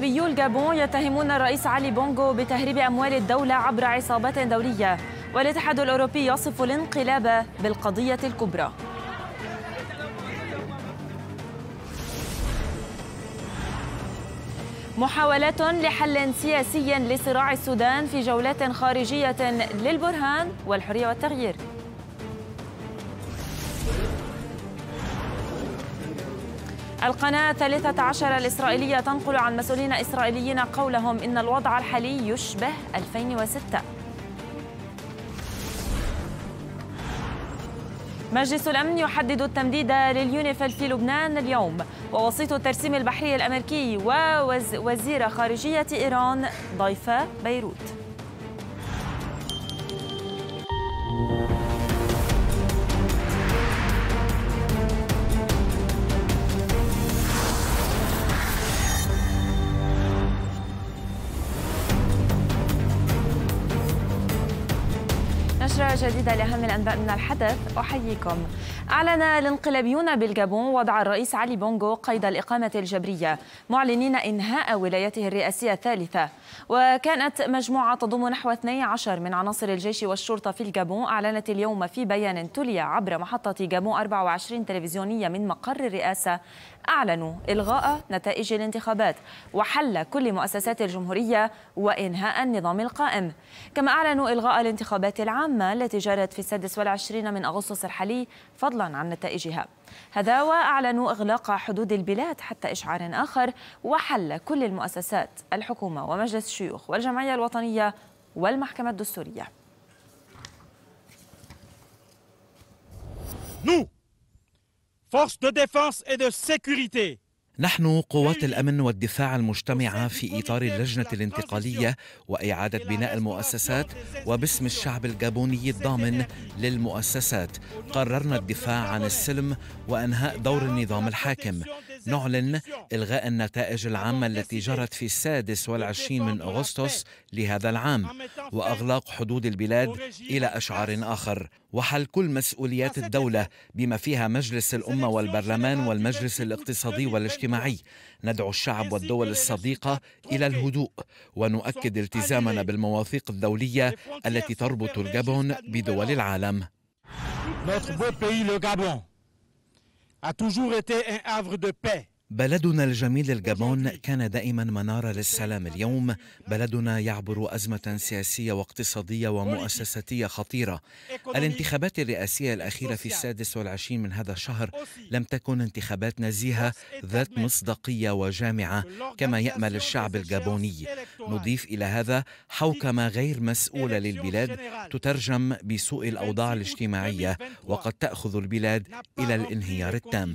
إرهابيو الجابون يتهمون الرئيس علي بونغو بتهريب أموال الدولة عبر عصابات دولية والاتحاد الأوروبي يصف الانقلاب بالقضية الكبرى محاولات لحل سياسي لصراع السودان في جولات خارجية للبرهان والحرية والتغيير القناة 13 الإسرائيلية تنقل عن مسؤولين إسرائيليين قولهم إن الوضع الحالي يشبه 2006 مجلس الأمن يحدد التمديد لليونيفيل في لبنان اليوم ووسيط الترسيم البحري الأمريكي ووزير خارجية إيران ضيفة بيروت جديدة لأهم الأنباء من الحدث أحييكم أعلن الانقلابيون بالجابون وضع الرئيس علي بونغو قيد الإقامة الجبرية معلنين إنهاء ولايته الرئاسية الثالثة وكانت مجموعة تضم نحو 12 من عناصر الجيش والشرطة في الجابون أعلنت اليوم في بيان تلي عبر محطة جابون 24 تلفزيونية من مقر الرئاسة أعلنوا إلغاء نتائج الانتخابات وحل كل مؤسسات الجمهورية وإنهاء النظام القائم كما أعلنوا إلغاء الانتخابات العامة التي جرت في 26 من أغسطس الحالي فضلا عن نتائجها هذا وأعلنوا إغلاق حدود البلاد حتى إشعار آخر وحل كل المؤسسات الحكومة ومجلس مجلس الشيوخ والجمعية الوطنية والمحكمة الدستورية نحن قوات الامن والدفاع المجتمعه في اطار اللجنه الانتقاليه واعاده بناء المؤسسات وباسم الشعب الجابوني الضامن للمؤسسات قررنا الدفاع عن السلم وانهاء دور النظام الحاكم نعلن إلغاء النتائج العامة التي جرت في السادس والعشرين من أغسطس لهذا العام وأغلاق حدود البلاد إلى أشعار آخر وحل كل مسؤوليات الدولة بما فيها مجلس الأمة والبرلمان والمجلس الاقتصادي والاجتماعي ندعو الشعب والدول الصديقة إلى الهدوء ونؤكد التزامنا بالمواثيق الدولية التي تربط الجابون بدول العالم. Notre beau pays, le Gabon. a toujours été un havre de paix, بلدنا الجميل الجابون كان دائما منارة للسلام اليوم بلدنا يعبر أزمة سياسية واقتصادية ومؤسساتية خطيرة الانتخابات الرئاسية الأخيرة في السادس والعشرين من هذا الشهر لم تكن انتخابات نزيهة ذات مصداقية وجامعة كما يأمل الشعب الجابوني نضيف إلى هذا حوكمة غير مسؤولة للبلاد تترجم بسوء الأوضاع الاجتماعية وقد تأخذ البلاد إلى الانهيار التام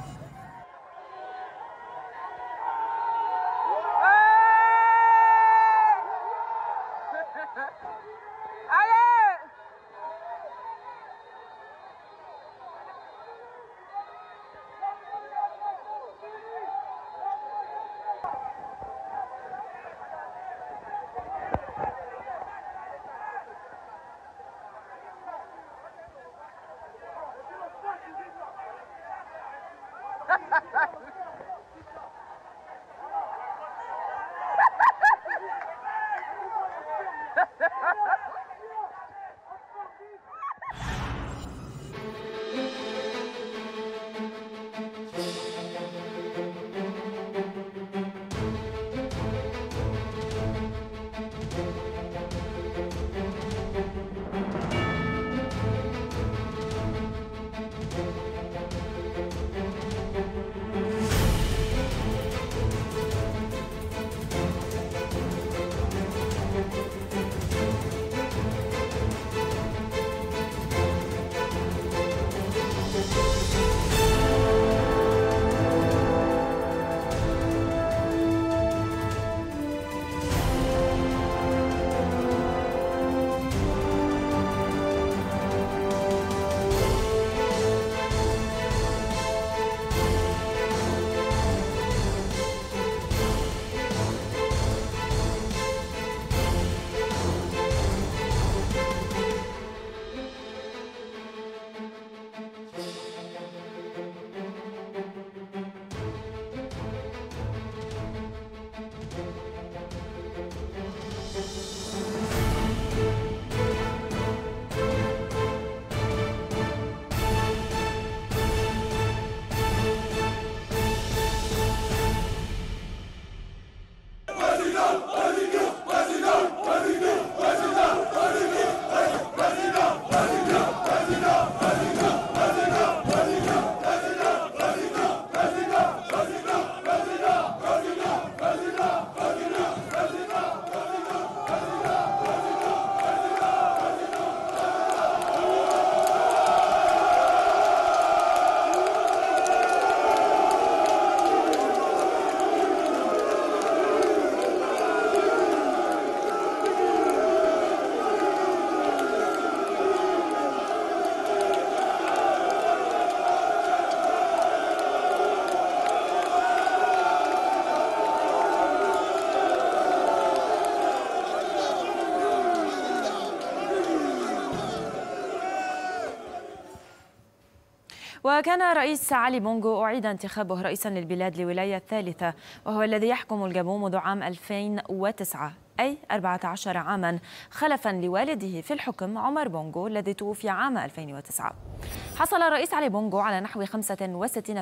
وكان رئيس علي بونغو أعيد انتخابه رئيسا للبلاد لولاية الثالثة وهو الذي يحكم الجابون منذ عام 2009 أي 14 عاما خلفا لوالده في الحكم عمر بونغو الذي توفي عام 2009 حصل الرئيس علي بونغو على نحو 65%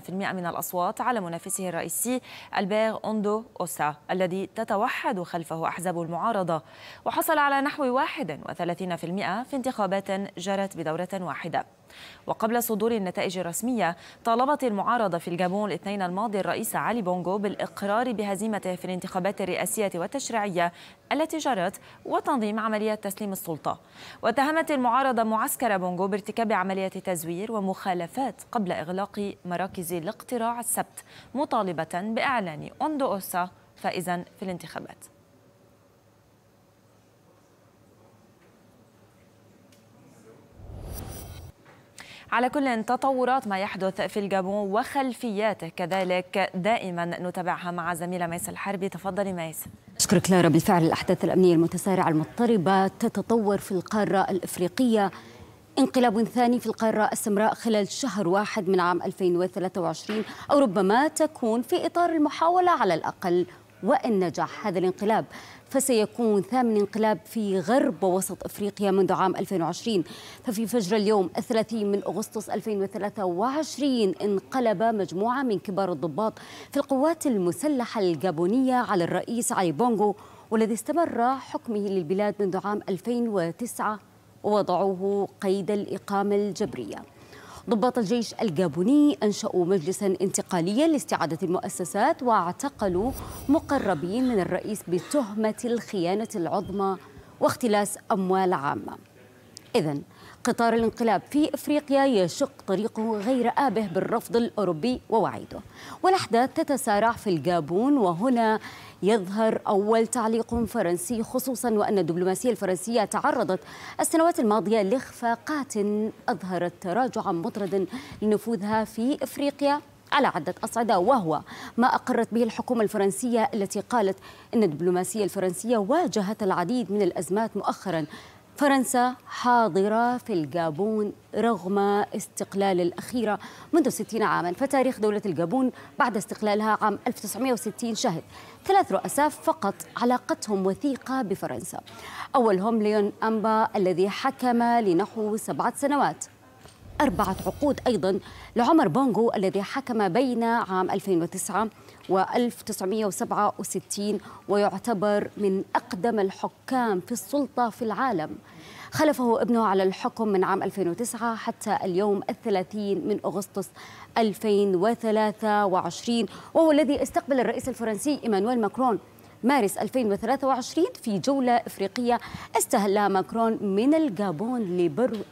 من الأصوات على منافسه الرئيسي ألبير أوندو أوسا الذي تتوحد خلفه أحزاب المعارضة وحصل على نحو 31% في انتخابات جرت بدورة واحدة وقبل صدور النتائج الرسمية طالبت المعارضة في الجابون الاثنين الماضي الرئيس علي بونغو بالإقرار بهزيمته في الانتخابات الرئاسية والتشريعية التي جرت وتنظيم عملية تسليم السلطة واتهمت المعارضة معسكر بونغو بارتكاب عملية تزوير ومخالفات قبل إغلاق مراكز الاقتراع السبت مطالبة بإعلان أوندو أوسا فائزا في الانتخابات على كل تطورات ما يحدث في الجابون وخلفياته كذلك دائما نتابعها مع زميلة ميس الحربي تفضلي ميس أشكر كلارا بالفعل الأحداث الأمنية المتسارعة المضطربة تتطور في القارة الإفريقية انقلاب ثاني في القارة السمراء خلال شهر واحد من عام 2023 أو ربما تكون في إطار المحاولة على الأقل وإن نجح هذا الانقلاب فسيكون ثامن انقلاب في غرب ووسط افريقيا منذ عام 2020 ففي فجر اليوم 30 من اغسطس 2023 انقلب مجموعه من كبار الضباط في القوات المسلحه الجابونيه على الرئيس علي بونغو والذي استمر حكمه للبلاد منذ عام 2009 ووضعوه قيد الاقامه الجبريه ضباط الجيش الجابوني أنشأوا مجلسا انتقاليا لاستعادة المؤسسات واعتقلوا مقربين من الرئيس بتهمة الخيانة العظمى واختلاس أموال عامة إذن قطار الانقلاب في افريقيا يشق طريقه غير ابه بالرفض الاوروبي ووعيده والاحداث تتسارع في الجابون وهنا يظهر اول تعليق فرنسي خصوصا وان الدبلوماسيه الفرنسيه تعرضت السنوات الماضيه لاخفاقات اظهرت تراجعا مطردا لنفوذها في افريقيا على عدة أصعدة وهو ما أقرت به الحكومة الفرنسية التي قالت أن الدبلوماسية الفرنسية واجهت العديد من الأزمات مؤخرا فرنسا حاضرة في الجابون رغم استقلال الأخيرة منذ 60 عاما فتاريخ دولة الجابون بعد استقلالها عام 1960 شهد ثلاث رؤساء فقط علاقتهم وثيقة بفرنسا أولهم ليون أمبا الذي حكم لنحو سبعة سنوات أربعة عقود أيضا لعمر بونغو الذي حكم بين عام 2009 و1967 ويعتبر من أقدم الحكام في السلطة في العالم خلفه ابنه على الحكم من عام 2009 حتى اليوم الثلاثين من أغسطس 2023 وهو الذي استقبل الرئيس الفرنسي إيمانويل ماكرون مارس 2023 في جولة إفريقية استهلها ماكرون من الجابون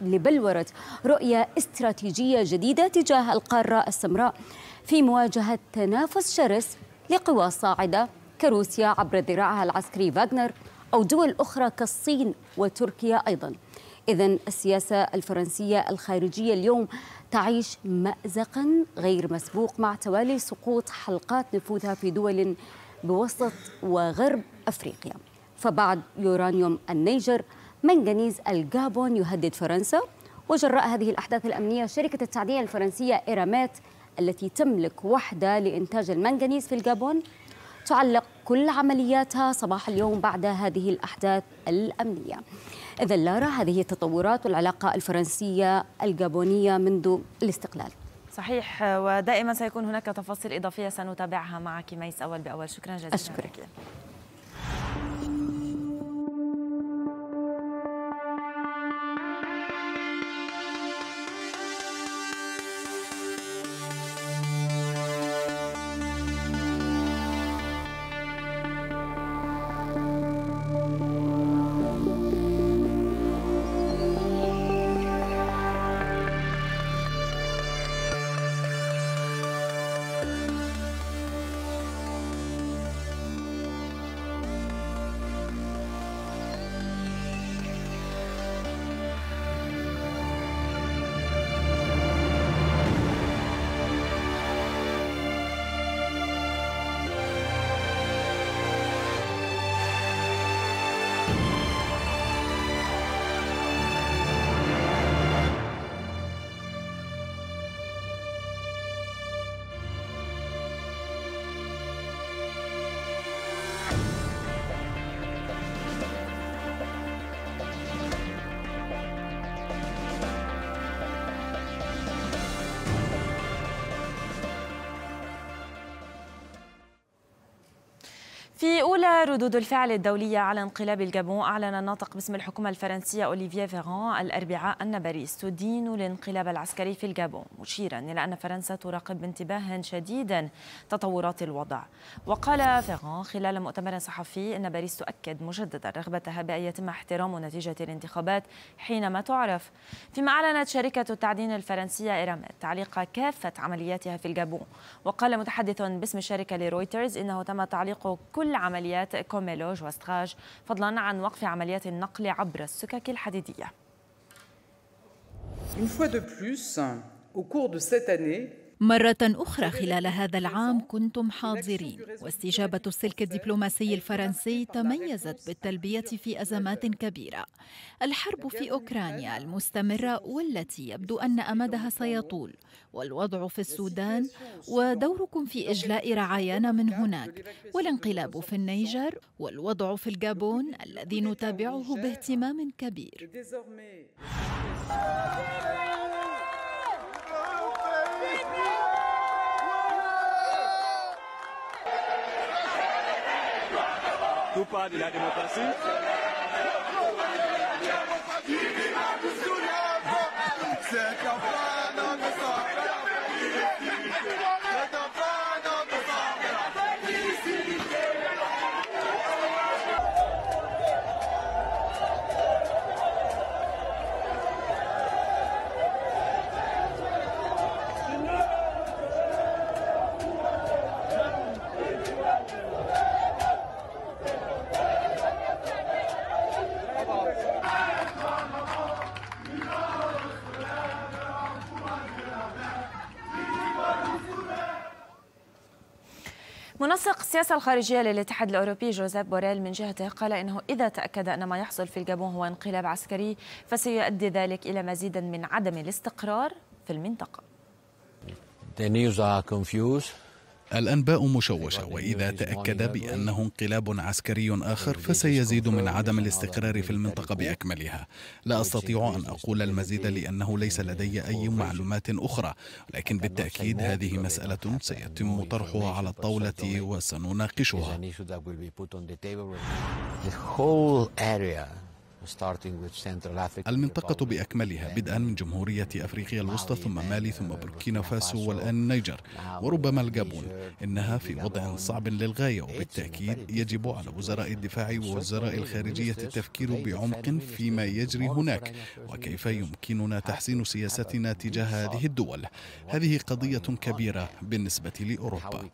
لبلورة رؤية استراتيجية جديدة تجاه القارة السمراء في مواجهة تنافس شرس لقوى صاعدة كروسيا عبر ذراعها العسكري فاغنر أو دول أخرى كالصين وتركيا أيضا إذا السياسة الفرنسية الخارجية اليوم تعيش مأزقا غير مسبوق مع توالي سقوط حلقات نفوذها في دول بوسط وغرب أفريقيا فبعد يورانيوم النيجر منغنيز الجابون يهدد فرنسا وجراء هذه الأحداث الأمنية شركة التعدين الفرنسية إيرامات التي تملك وحدة لإنتاج المنغنيز في الجابون تعلق كل عملياتها صباح اليوم بعد هذه الأحداث الأمنية إذا لارا هذه التطورات والعلاقة الفرنسية الجابونية منذ الاستقلال صحيح ودائما سيكون هناك تفاصيل إضافية سنتابعها معك ميس أول بأول شكرا جزيلا أشكرك. لك. ردود الفعل الدولية على انقلاب الجابون أعلن الناطق باسم الحكومة الفرنسية أوليفييه فيران الأربعاء أن باريس تدين الانقلاب العسكري في الجابون مشيرا إلى أن فرنسا تراقب بانتباه شديد تطورات الوضع وقال فيران خلال مؤتمر صحفي أن باريس تؤكد مجددا رغبتها بأن يتم احترام نتيجة الانتخابات حينما تعرف فيما أعلنت شركة التعدين الفرنسية إيراميت تعليق كافة عملياتها في الجابون وقال متحدث باسم الشركة لرويترز إنه تم تعليق كل عمليات ولايات كوميلوج وستراج فضلا عن وقف عمليات النقل عبر السكك الحديدية Une fois de plus, au cours de cette année, مرة أخرى خلال هذا العام كنتم حاضرين واستجابة السلك الدبلوماسي الفرنسي تميزت بالتلبية في أزمات كبيرة الحرب في أوكرانيا المستمرة والتي يبدو أن أمدها سيطول والوضع في السودان ودوركم في إجلاء رعايانا من هناك والانقلاب في النيجر والوضع في الجابون الذي نتابعه باهتمام كبير Nous parlons de la démocratie. منسق السياسة الخارجية للاتحاد الأوروبي جوزيف بوريل من جهته قال إنه إذا تأكد أن ما يحصل في الجابون هو انقلاب عسكري فسيؤدي ذلك إلى مزيد من عدم الاستقرار في المنطقة. The news are confused. الأنباء مشوشة وإذا تأكد بأنه انقلاب عسكري آخر فسيزيد من عدم الاستقرار في المنطقة بأكملها لا أستطيع أن أقول المزيد لأنه ليس لدي أي معلومات أخرى لكن بالتأكيد هذه مسألة سيتم طرحها على الطاولة وسنناقشها المنطقة بأكملها بدءا من جمهورية أفريقيا الوسطى ثم مالي ثم بوركينا فاسو والآن النيجر وربما الجابون إنها في وضع صعب للغاية وبالتأكيد يجب على وزراء الدفاع ووزراء الخارجية التفكير بعمق فيما يجري هناك وكيف يمكننا تحسين سياستنا تجاه هذه الدول هذه قضية كبيرة بالنسبة لأوروبا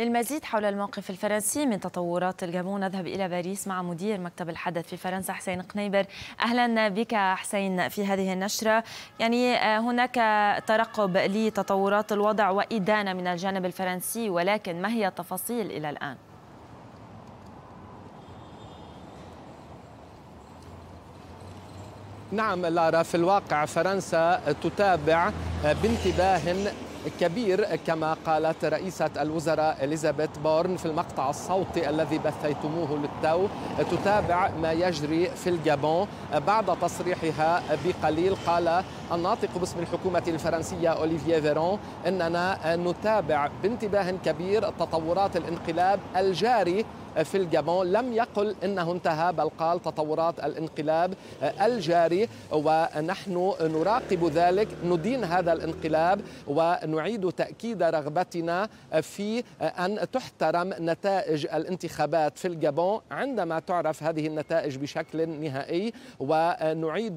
للمزيد حول الموقف الفرنسي من تطورات الجابون نذهب إلى باريس مع مدير مكتب الحدث في فرنسا حسين قنيبر أهلا بك حسين في هذه النشرة يعني آه، هناك ترقب لتطورات الوضع وإدانة من الجانب الفرنسي ولكن ما هي التفاصيل إلى الآن؟ نعم لارا في الواقع فرنسا تتابع بانتباه كبير كما قالت رئيسة الوزراء إليزابيث بورن في المقطع الصوتي الذي بثيتموه للتو تتابع ما يجري في الجابون بعد تصريحها بقليل قال الناطق باسم الحكومة الفرنسية أوليفييه فيرون أننا نتابع بانتباه كبير تطورات الانقلاب الجاري في الجابون لم يقل انه انتهى بل قال تطورات الانقلاب الجاري ونحن نراقب ذلك ندين هذا الانقلاب ونعيد تاكيد رغبتنا في ان تحترم نتائج الانتخابات في الجابون عندما تعرف هذه النتائج بشكل نهائي ونعيد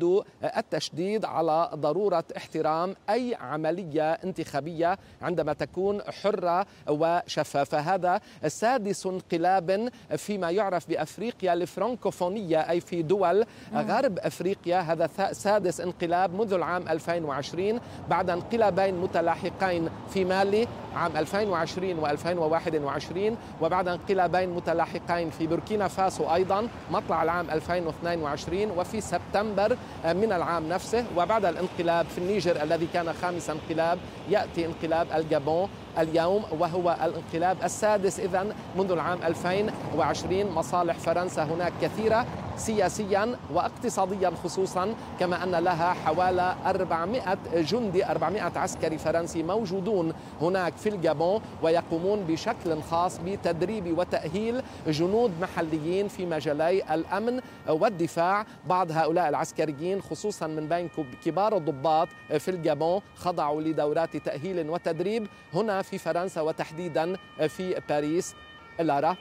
التشديد على ضروره احترام اي عمليه انتخابيه عندما تكون حره وشفافه هذا سادس انقلاب فيما يعرف بأفريقيا الفرنكوفونية أي في دول غرب أفريقيا هذا سادس انقلاب منذ العام 2020 بعد انقلابين متلاحقين في مالي عام 2020 و2021 وبعد انقلابين متلاحقين في بوركينا فاسو أيضا مطلع العام 2022 وفي سبتمبر آه، من العام نفسه وبعد الانقلاب في النيجر الذي كان خامس انقلاب يأتي انقلاب الجابون اليوم وهو الانقلاب السادس إذا منذ العام 2020 مصالح فرنسا هناك كثيرة سياسيا واقتصاديا خصوصا كما أن لها حوالي 400 جندي 400 عسكري فرنسي موجودون هناك في الجابون ويقومون بشكل خاص بتدريب وتأهيل جنود محليين في مجالي الأمن والدفاع بعض هؤلاء العسكريين خصوصا من بين كبار الضباط في الجابون خضعوا لدورات تأهيل وتدريب هنا في فرنسا وتحديدا في باريس لارا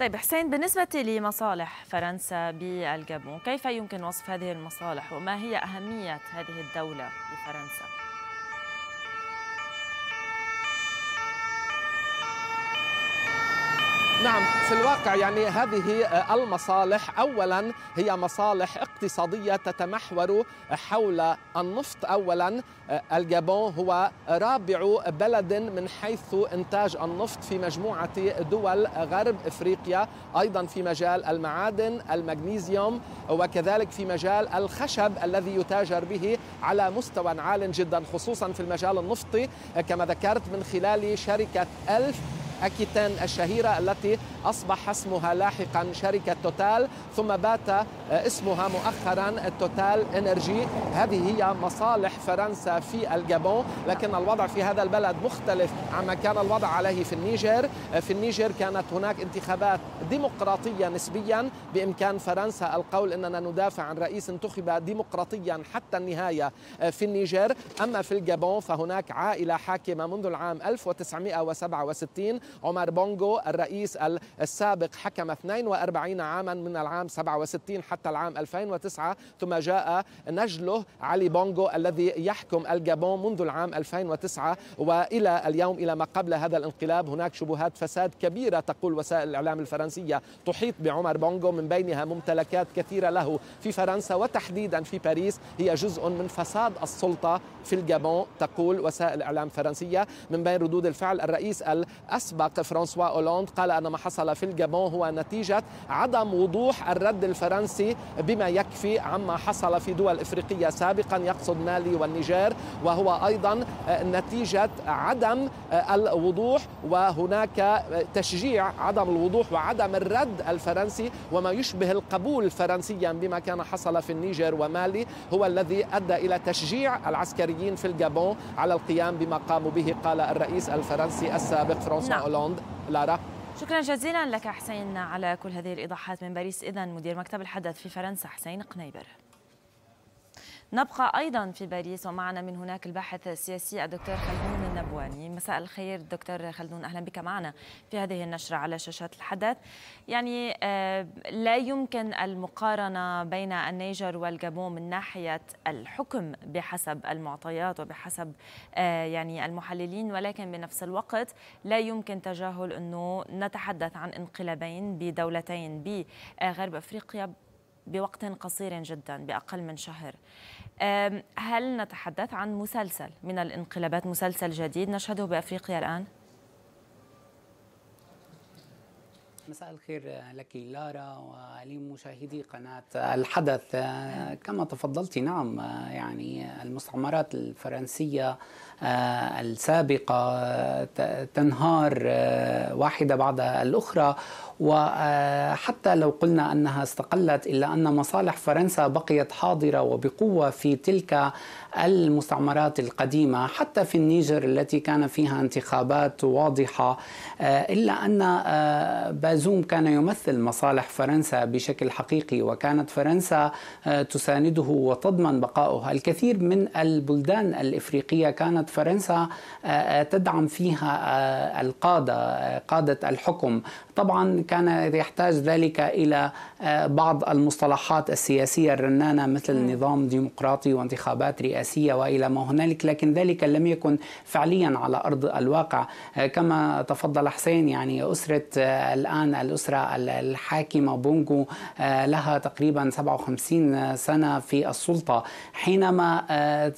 طيب حسين بالنسبة لمصالح فرنسا بالجابون كيف يمكن وصف هذه المصالح وما هي أهمية هذه الدولة لفرنسا؟ نعم في الواقع يعني هذه آه، المصالح اولا هي مصالح اقتصاديه تتمحور حول النفط اولا آه، الجابون هو رابع بلد من حيث انتاج النفط في مجموعه دول غرب افريقيا ايضا في مجال المعادن المغنيسيوم وكذلك في مجال الخشب الذي يتاجر به على مستوى عال جدا خصوصا في المجال النفطي آه، كما ذكرت من خلال شركه الف أكيتان الشهيرة التي أصبح اسمها لاحقا شركة توتال ثم بات آه، اسمها مؤخرا توتال انرجي هذه هي مصالح فرنسا في الجابون لكن الوضع في هذا البلد مختلف عما كان الوضع عليه في النيجر آه، في النيجر كانت هناك انتخابات ديمقراطية نسبيا بإمكان فرنسا القول أننا ندافع عن رئيس انتخب ديمقراطيا حتى النهاية آه، في النيجر أما في الجابون فهناك عائلة حاكمة منذ العام 1967 عمر بونغو الرئيس السابق حكم 42 عاما من العام 67 حتى العام 2009 ثم جاء نجله علي بونغو الذي يحكم الجابون منذ العام 2009 وإلى اليوم إلى ما قبل هذا الانقلاب هناك شبهات فساد كبيرة تقول وسائل الإعلام الفرنسية الفرنسية تحيط بعمر بونغو من بينها ممتلكات كثيرة له في فرنسا وتحديدا في باريس هي جزء من فساد السلطة في الجابون تقول وسائل إعلام فرنسية من بين ردود الفعل الرئيس الأسبق فرانسوا أولوند قال أن ما حصل في الجابون هو نتيجة عدم وضوح الرد الفرنسي بما يكفي عما حصل في دول إفريقية سابقا يقصد مالي والنيجر وهو أيضا نتيجة عدم الوضوح وهناك تشجيع عدم الوضوح وعدم من رد الفرنسي وما يشبه القبول فرنسيا بما كان حصل في النيجر ومالي هو الذي أدى إلى تشجيع العسكريين في الجابون على القيام بما قاموا به قال الرئيس الفرنسي السابق فرانسوا نعم. لارا شكرا جزيلا لك حسين على كل هذه الإيضاحات من باريس إذا مدير مكتب الحدث في فرنسا حسين قنيبر نبقى أيضا في باريس ومعنا من هناك الباحث السياسي الدكتور خلدون النبواني مساء الخير دكتور خلدون أهلا بك معنا في هذه النشرة على شاشات الحدث يعني آه، لا يمكن المقارنة بين النيجر والجابون من ناحية الحكم بحسب المعطيات وبحسب آه، يعني المحللين ولكن بنفس الوقت لا يمكن تجاهل أنه نتحدث عن انقلابين بدولتين بغرب أفريقيا بوقت قصير جدا بأقل من شهر هل نتحدث عن مسلسل من الانقلابات مسلسل جديد نشهده بأفريقيا الآن؟ مساء الخير لك لارا ولمشاهدي قناة الحدث كما تفضلت نعم يعني المستعمرات الفرنسية آه، السابقة تنهار آه، واحدة بعد الأخرى وحتى آه، لو قلنا أنها استقلت إلا أن مصالح فرنسا بقيت حاضرة وبقوة في تلك المستعمرات القديمة حتى في النيجر التي كان فيها انتخابات واضحة آه، إلا أن آه، بازوم كان يمثل مصالح فرنسا بشكل حقيقي وكانت فرنسا آه، تسانده وتضمن بقائه الكثير من البلدان الإفريقية كانت فرنسا تدعم فيها القادة قادة الحكم طبعا كان يحتاج ذلك إلى بعض المصطلحات السياسية الرنانة مثل نظام ديمقراطي وانتخابات رئاسية السياسية وإلى ما هنالك لكن ذلك لم يكن فعليا على أرض الواقع آه، كما تفضل حسين يعني أسرة آه، الآن الأسرة الحاكمة بونغو آه، لها تقريبا 57 سنة في السلطة حينما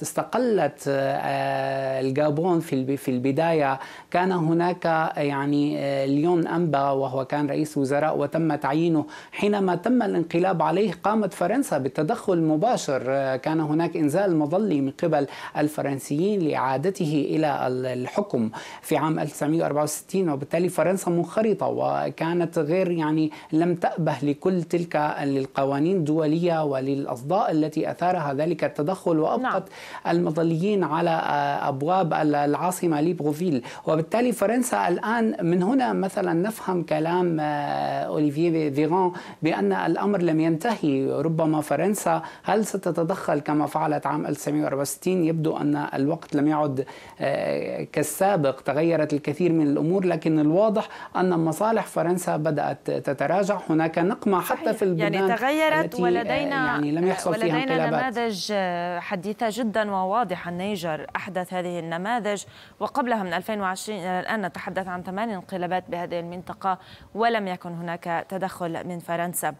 استقلت الجابون في في البداية كان هناك يعني ليون أمبا وهو كان رئيس وزراء وتم تعيينه حينما تم الانقلاب عليه قامت فرنسا بالتدخل المباشر كان هناك إنزال مظلي السوري من قبل الفرنسيين لإعادته إلى الحكم في عام 1964 وبالتالي فرنسا منخرطة وكانت غير يعني لم تأبه لكل تلك القوانين الدولية وللأصداء التي أثارها ذلك التدخل وأبقت نعم. المظليين على آه، أبواب العاصمة ليبروفيل وبالتالي فرنسا الآن من هنا مثلا نفهم كلام آه، أوليفييه فيغان بأن الأمر لم ينتهي ربما فرنسا هل ستتدخل كما فعلت عام 1964 1964 يبدو أن الوقت لم يعد آه، كالسابق تغيرت الكثير من الأمور لكن الواضح أن مصالح فرنسا بدأت تتراجع هناك نقمة صحيح. حتى في البلاد يعني تغيرت آه، ولدينا يعني لم يحصل ولدينا فيها انقلابات. نماذج آه، حديثة جدا وواضحة النيجر أحدث هذه النماذج وقبلها من 2020 إلى الآن نتحدث عن ثمان انقلابات بهذه المنطقة ولم يكن هناك تدخل من فرنسا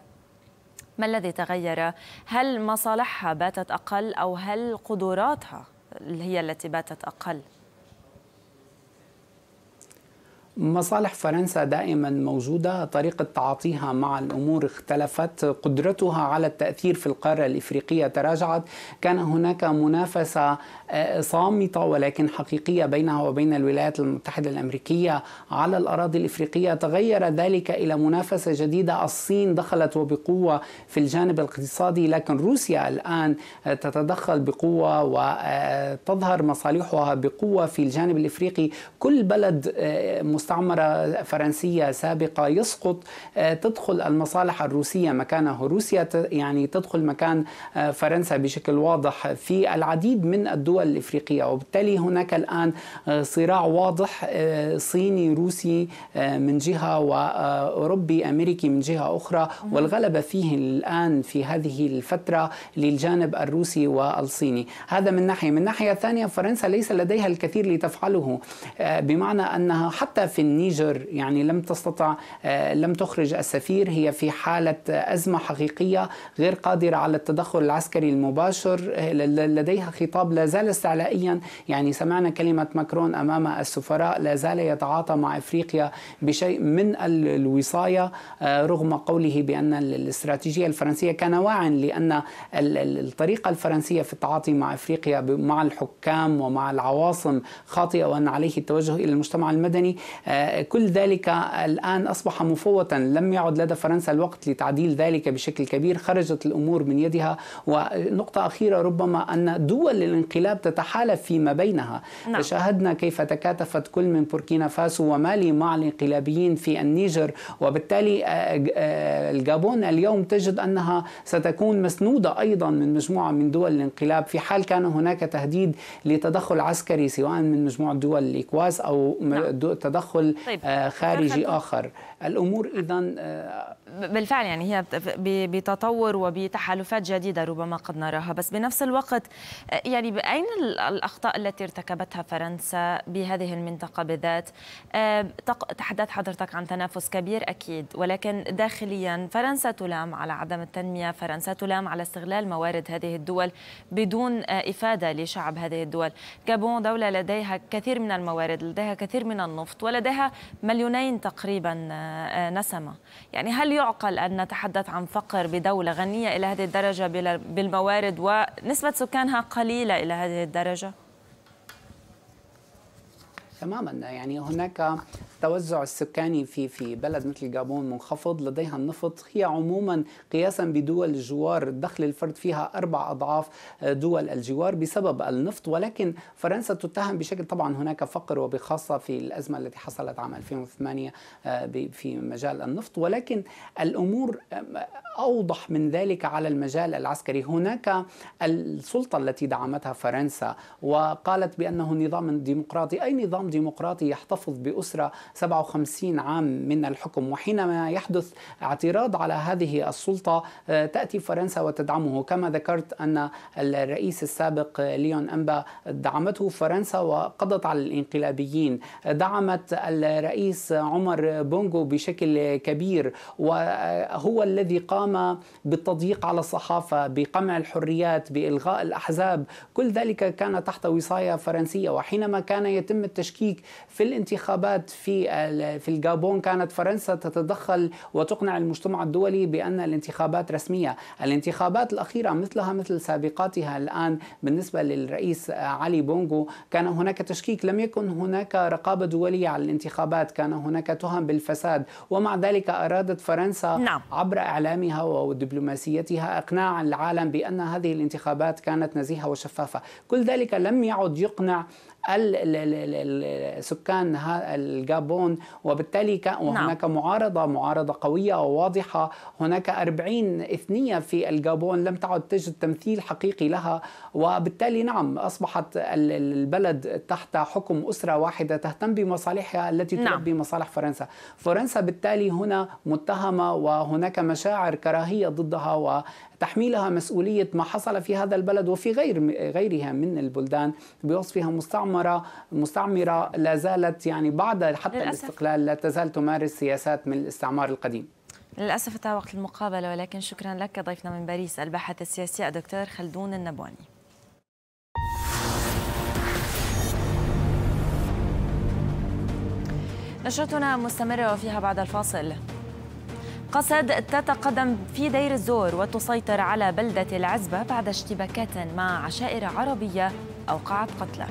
ما الذي تغير؟ هل مصالحها باتت أقل أو هل قدراتها هي التي باتت أقل؟ مصالح فرنسا دائما موجوده، طريقه تعاطيها مع الامور اختلفت، قدرتها على التاثير في القاره الافريقيه تراجعت، كان هناك منافسه صامتة ولكن حقيقية بينها وبين الولايات المتحدة الأمريكية على الأراضي الإفريقية تغير ذلك إلى منافسة جديدة الصين دخلت وبقوة في الجانب الاقتصادي لكن روسيا الآن تتدخل بقوة وتظهر مصالحها بقوة في الجانب الإفريقي كل بلد مستعمرة فرنسية سابقة يسقط تدخل المصالح الروسية مكانه روسيا يعني تدخل مكان فرنسا بشكل واضح في العديد من الدول الدول الافريقيه وبالتالي هناك الان آه، صراع واضح آه، صيني روسي آه، من جهه واوروبي امريكي من جهه اخرى والغلبه فيه الان في هذه الفتره للجانب الروسي والصيني هذا من ناحيه من ناحيه ثانيه فرنسا ليس لديها الكثير لتفعله بمعنى انها حتى في النيجر يعني لم تستطع لم تخرج السفير هي في حاله ازمه حقيقيه غير قادره على التدخل العسكري المباشر لديها خطاب لا زال هل استعلائيا يعني سمعنا كلمة ماكرون أمام السفراء لا زال يتعاطى مع إفريقيا بشيء من الوصاية آه، رغم قوله بأن الاستراتيجية الفرنسية كان واعا لأن الطريقة الفرنسية في التعاطي مع إفريقيا مع الحكام ومع العواصم خاطئة وأن عليه التوجه إلى المجتمع المدني آه، كل ذلك الآن أصبح مفوتا لم يعد لدى فرنسا الوقت لتعديل ذلك بشكل كبير خرجت الأمور من يدها ونقطة أخيرة ربما أن دول الانقلاب البلاد تتحالف فيما بينها نعم. شاهدنا كيف تكاتفت كل من بوركينا فاسو ومالي مع الانقلابيين في النيجر وبالتالي آه، آه، آه، الجابون اليوم تجد أنها ستكون مسنودة أيضا من مجموعة من دول الانقلاب في حال كان هناك تهديد لتدخل عسكري سواء من مجموعة دول الإكواز أو نعم. تدخل طيب. خارجي آخر الأمور إذا بالفعل يعني هي بتطور وبتحالفات جديدة ربما قد نراها بس بنفس الوقت يعني أين الأخطاء التي ارتكبتها فرنسا بهذه المنطقة بالذات آه، تحدث حضرتك عن تنافس كبير أكيد ولكن داخليا فرنسا تلام على عدم التنمية فرنسا تلام على استغلال موارد هذه الدول بدون آه، إفادة لشعب هذه الدول كابون دولة لديها كثير من الموارد لديها كثير من النفط ولديها مليونين تقريبا آه، نسمة يعني هل يعقل أن نتحدث عن فقر بدولة غنية إلى هذه الدرجة بالموارد ونسبة سكانها قليلة إلى هذه الدرجة؟ تماما يعني هناك التوزع السكاني في في بلد مثل الجابون منخفض لديها النفط هي عموما قياسا بدول الجوار دخل الفرد فيها أربع أضعاف آه، دول الجوار بسبب النفط ولكن فرنسا تتهم بشكل طبعا هناك فقر وبخاصة في الأزمة التي حصلت عام 2008 آه، في مجال النفط ولكن الأمور آه، أوضح من ذلك على المجال العسكري هناك السلطة التي دعمتها فرنسا وقالت بأنه نظام ديمقراطي أي نظام ديمقراطي يحتفظ بأسرة 57 عام من الحكم وحينما يحدث اعتراض على هذه السلطة آه، تأتي فرنسا وتدعمه كما ذكرت أن الرئيس السابق آه، ليون أمبا دعمته فرنسا وقضت على الانقلابيين دعمت الرئيس عمر بونغو بشكل كبير وهو الذي قام بالتضييق على الصحافة بقمع الحريات بإلغاء الأحزاب كل ذلك كان تحت وصاية فرنسية وحينما كان يتم التشكيك في الانتخابات في في الجابون كانت فرنسا تتدخل وتقنع المجتمع الدولي بان الانتخابات رسميه، الانتخابات الاخيره مثلها مثل سابقاتها الان بالنسبه للرئيس علي بونغو كان هناك تشكيك لم يكن هناك رقابه دوليه على الانتخابات، كان هناك تهم بالفساد ومع ذلك ارادت فرنسا نعم. عبر اعلامها ودبلوماسيتها اقناع العالم بان هذه الانتخابات كانت نزيهه وشفافه، كل ذلك لم يعد يقنع سكان الجابون وبالتالي كان نعم. هناك نعم. معارضة معارضة قوية وواضحة هناك 40 إثنية في الجابون لم تعد تجد تمثيل حقيقي لها وبالتالي نعم أصبحت البلد تحت حكم أسرة واحدة تهتم بمصالحها التي نعم. تلبي مصالح فرنسا فرنسا بالتالي هنا متهمة وهناك مشاعر كراهية ضدها و تحميلها مسؤولية ما حصل في هذا البلد وفي غير غيرها من البلدان بوصفها مستعمرة مستعمرة لا زالت يعني بعد حتى للأسف. الاستقلال لا تزال تمارس سياسات من الاستعمار القديم للأسف انتهى وقت المقابلة ولكن شكرا لك ضيفنا من باريس الباحث السياسي الدكتور خلدون النبواني نشرتنا مستمرة وفيها بعد الفاصل قصد تتقدم في دير الزور وتسيطر على بلدة العزبة بعد اشتباكات مع عشائر عربية أوقعت قتله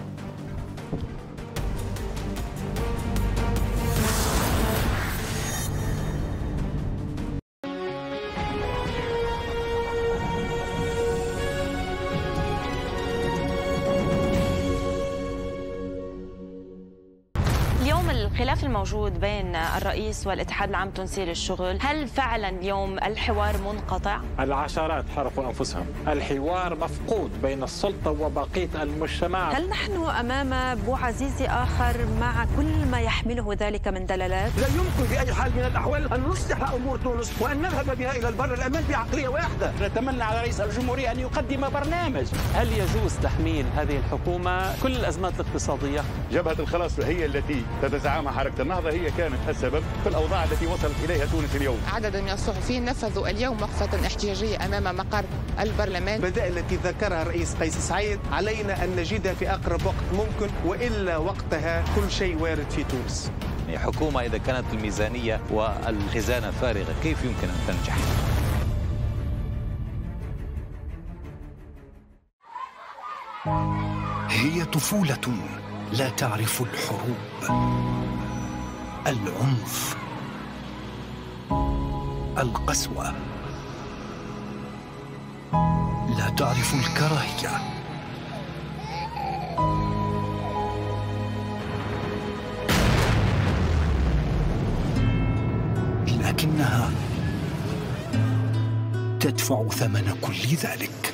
خلاف الموجود بين الرئيس والاتحاد العام التونسي للشغل هل فعلا اليوم الحوار منقطع؟ العشرات حرقوا أنفسهم الحوار مفقود بين السلطة وبقية المجتمع هل نحن أمام بو عزيزي آخر مع كل ما يحمله ذلك من دلالات؟ لا يمكن بأي حال من الأحوال أن نصلح أمور تونس وأن نذهب بها إلى البر الأمان بعقلية واحدة نتمنى على رئيس الجمهورية أن يقدم برنامج هل يجوز تحميل هذه الحكومة كل الأزمات الاقتصادية؟ جبهة الخلاص هي التي تتزعم مع حركة النهضة هي كانت السبب في الأوضاع التي وصلت إليها تونس اليوم عدد من الصحفيين نفذوا اليوم وقفة احتجاجية أمام مقر البرلمان البدائل التي ذكرها الرئيس قيس سعيد علينا أن نجدها في أقرب وقت ممكن وإلا وقتها كل شيء وارد في تونس يعني حكومة إذا كانت الميزانية والخزانة فارغة كيف يمكن أن تنجح؟ هي طفولة لا تعرف الحروب العنف القسوه لا تعرف الكراهيه لكنها تدفع ثمن كل ذلك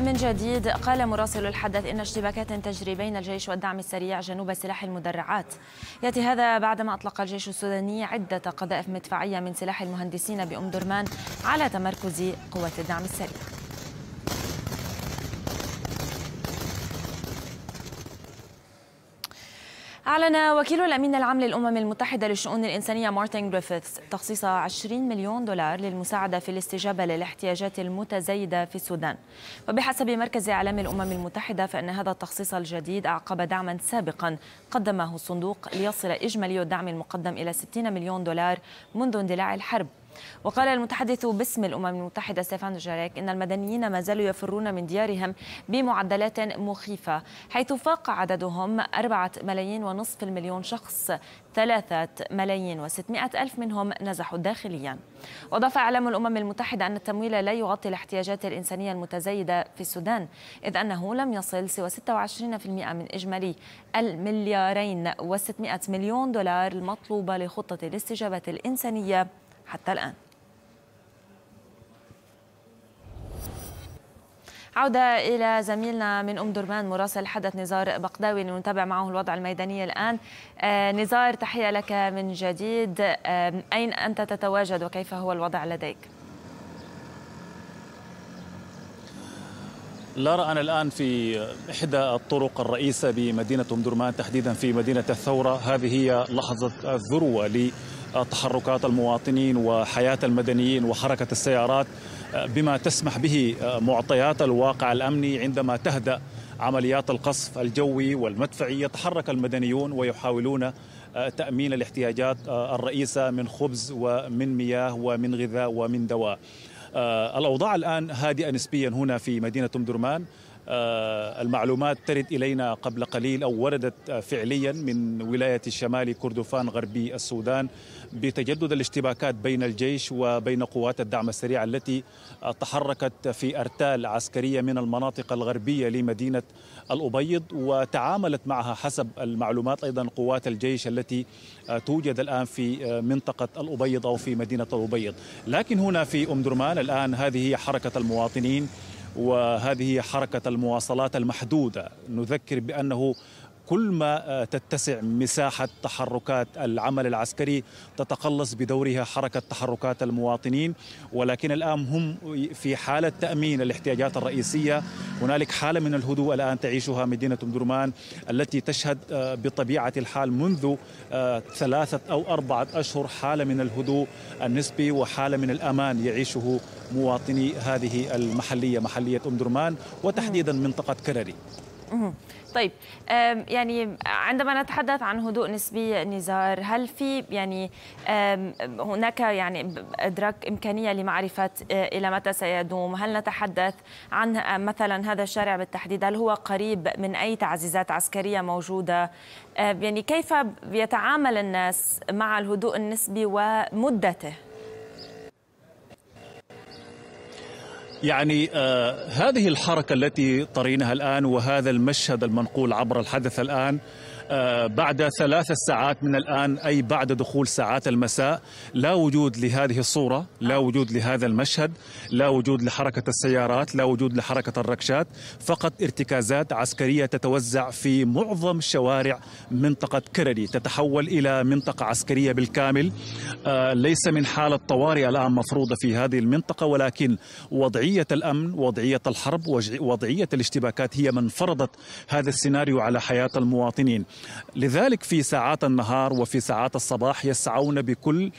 من جديد قال مراسل الحدث إن اشتباكات تجري بين الجيش والدعم السريع جنوب سلاح المدرعات يأتي هذا بعدما أطلق الجيش السوداني عدة قذائف مدفعية من سلاح المهندسين بأم درمان على تمركز قوة الدعم السريع أعلن وكيل الأمين العام للأمم المتحدة للشؤون الإنسانية مارتن جريفيث تخصيص 20 مليون دولار للمساعدة في الاستجابة للاحتياجات المتزايدة في السودان وبحسب مركز إعلام الأمم المتحدة فإن هذا التخصيص الجديد أعقب دعما سابقا قدمه الصندوق ليصل إجمالي الدعم المقدم إلى 60 مليون دولار منذ اندلاع الحرب وقال المتحدث باسم الأمم المتحدة ستيفان جاريك إن المدنيين ما زالوا يفرون من ديارهم بمعدلات مخيفة حيث فاق عددهم أربعة ملايين ونصف المليون شخص ثلاثة ملايين وستمائة ألف منهم نزحوا داخليا وأضاف إعلام الأمم المتحدة أن التمويل لا يغطي الاحتياجات الإنسانية المتزايدة في السودان إذ أنه لم يصل سوى 26% من إجمالي المليارين وستمائة مليون دولار المطلوبة لخطة الاستجابة الإنسانية حتى الآن عودة إلى زميلنا من أم درمان مراسل حدث نزار بقداوي لنتابع معه الوضع الميداني الآن آه، نزار تحية لك من جديد أين أنت تتواجد وكيف هو الوضع لديك؟ لارا أنا الآن في إحدى الطرق الرئيسة بمدينة أم درمان تحديدا في مدينة الثورة هذه هي لحظة الذروة تحركات المواطنين وحياة المدنيين وحركة السيارات بما تسمح به معطيات الواقع الأمني عندما تهدأ عمليات القصف الجوي والمدفعي يتحرك المدنيون ويحاولون تأمين الاحتياجات الرئيسة من خبز ومن مياه ومن غذاء ومن دواء الأوضاع الآن هادئة نسبيا هنا في مدينة أم درمان آه، المعلومات ترد إلينا قبل قليل أو وردت آه، فعليا من ولاية الشمال كردفان غربي السودان بتجدد الاشتباكات بين الجيش وبين قوات الدعم السريع التي آه، تحركت في أرتال عسكرية من المناطق الغربية لمدينة الأبيض وتعاملت معها حسب المعلومات أيضا قوات الجيش التي توجد الآن في منطقة الأبيض أو في مدينة الأبيض لكن هنا في أم درمان الآن هذه هي حركة المواطنين وهذه حركة المواصلات المحدودة نذكر بأنه كل ما آه، تتسع مساحة تحركات العمل العسكري تتقلص بدورها حركة تحركات المواطنين ولكن الآن هم في حالة تأمين الاحتياجات الرئيسية هنالك حالة من الهدوء الآن تعيشها مدينة أم درمان التي تشهد آه، بطبيعة الحال منذ آه، ثلاثة أو أربعة أشهر حالة من الهدوء النسبي وحالة من الأمان يعيشه مواطني هذه المحلية محلية أم درمان وتحديدا منطقة كرري أمم. طيب يعني عندما نتحدث عن هدوء نسبي نزار هل في يعني هناك يعني ادراك امكانيه لمعرفه آه، الى متى سيدوم هل نتحدث عن آه، مثلا هذا الشارع بالتحديد هل هو قريب من اي تعزيزات عسكريه موجوده يعني كيف يتعامل الناس مع الهدوء النسبي ومدته يعني آه هذه الحركة التي ترينها الآن وهذا المشهد المنقول عبر الحدث الآن آه، بعد ثلاث ساعات من الآن أي بعد دخول ساعات المساء لا وجود لهذه الصورة لا وجود لهذا المشهد لا وجود لحركة السيارات لا وجود لحركة الركشات فقط ارتكازات عسكرية تتوزع في معظم شوارع منطقة كرري تتحول إلى منطقة عسكرية بالكامل آه، ليس من حالة طوارئ الآن مفروضة في هذه المنطقة ولكن وضعية الأمن وضعية الحرب وضعية الاشتباكات هي من فرضت هذا السيناريو على حياة المواطنين لذلك في ساعات النهار وفي ساعات الصباح يسعون بكل